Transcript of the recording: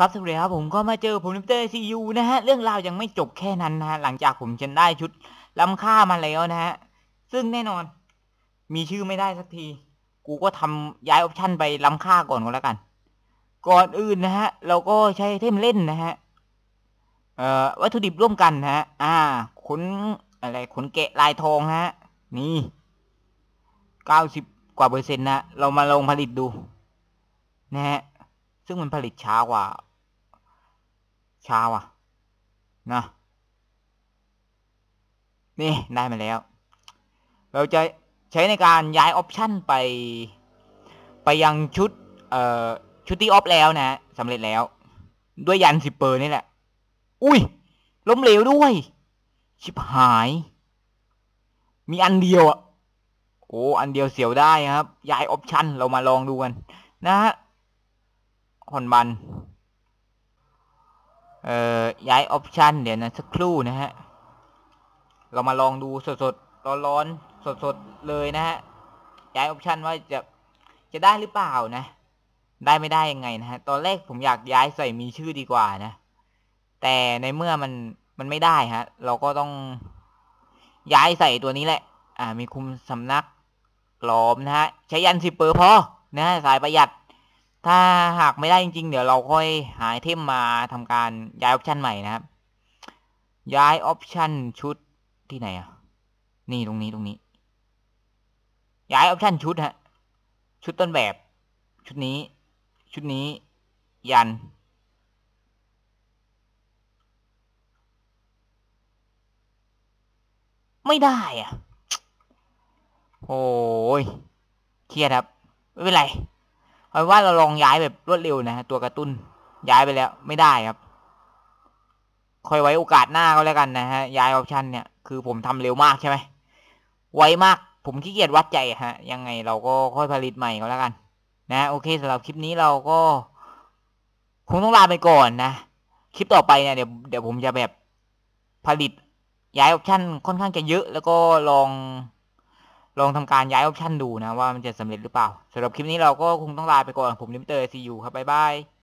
ครับสวัสดีครับผมก็มาเจอผมนิปเตอร์ซียูนะฮะ เรื่องราวยังไม่จบแค่นั้นนะฮะ หลังจากผมจนได้ชุดล้ำค่ามาแล้วนะฮะ ซึ่งแน่นอน มีชื่อไม่ได้สักที กูก็ทำย้ายออปชั่นไปล้ำค่าก่อนก็แล้วกัน ก่อนอื่นนะฮะ เราก็ใช้เทมเล่นนะฮะวัตถุดิบร่วมกันนะฮะ อ่า ขนอะไรขนแกะลายทองฮะนี่เก้าสิบกว่าเปอร์เซ็นต์นะ เรามาลงผลิตดูนะฮะซึ่งมันผลิตช้ากว่าชาวอ่ะนะ นี่ได้มาแล้ว เราจะใช้ในการย้ายออปชันไป ไปยังชุด เอ่อชุดที่ออฟแล้วนะสำเร็จแล้ว ด้วยยันสิบเปอร์นี่แหละอุ้ยล้มเหลวด้วย ชิบหาย มีอันเดียวอ่ะโอ้อันเดียวเสียวได้ครับ ย้ายออปชันเรามาลองดูกัน นะฮะหอนบันย้ายออปชันเดี๋ยวนะ สักครู่นะฮะ เรามาลองดูสดๆร้อนๆสดๆเลยนะฮะ ย้ายออปชันว่าจะจะได้หรือเปล่านะ ได้ไม่ได้ยังไงนะฮะ ตอนแรกผมอยากย้ายใส่มีชื่อดีกว่านะ แต่ในเมื่อมันมันไม่ได้ฮะ เราก็ต้องย้ายใส่ตัวนี้แหละ อ่า มีคุมสำนักหลอมนะฮะ ใช้ยันสิเปอร์พอนะฮะสายประหยัดถ้าหากไม่ได้จริงๆเดี๋ยวเราค่อยหายเทมมาทำการย้ายออปชันใหม่นะครับย้ายออปชันชุดที่ไหนอ่ะ นี่ตรงนี้ตรงนี้ ย้ายออปชันชุดฮะชุดต้นแบบ ชุดนี้ ชุดนี้ ยัน ไม่ได้อ่ะ โอ้ยเครียดครับไม่เป็นไรเอาว่าเราลองย้ายแบบรวดเร็ว นะฮะตัวกระตุ้นย้ายไปแล้วไม่ได้ครับคอยไว้โอกาสหน้า ก็แล้วกันนะฮะย้ายออปชัน เนี่ยคือ ผมทำเร็วมากใช่ไหมไวมาก ผมขี้เกียจวัดใจฮะ ยังไงเราก็ค่อยผลิตใหม่ก็แล้วกัน นะ โอเคสำหรับ คลิปนี้เราก็คงต้องลาไปก่อนนะคลิปต่อไปเนี่ยเดี๋ยวเดี๋ยวผมจะแบบผลิตย้ายออปชันค่อนข้างจะเยอะ แล้วก็ลองลองทำการย้ายออปชันดูนะว่ามันจะสำเร็จหรือเปล่าสำหรับคลิปนี้เราก็คงต้องลาไปก่อนผมนิมเตอร์ซีอูครับบ๊ายบาย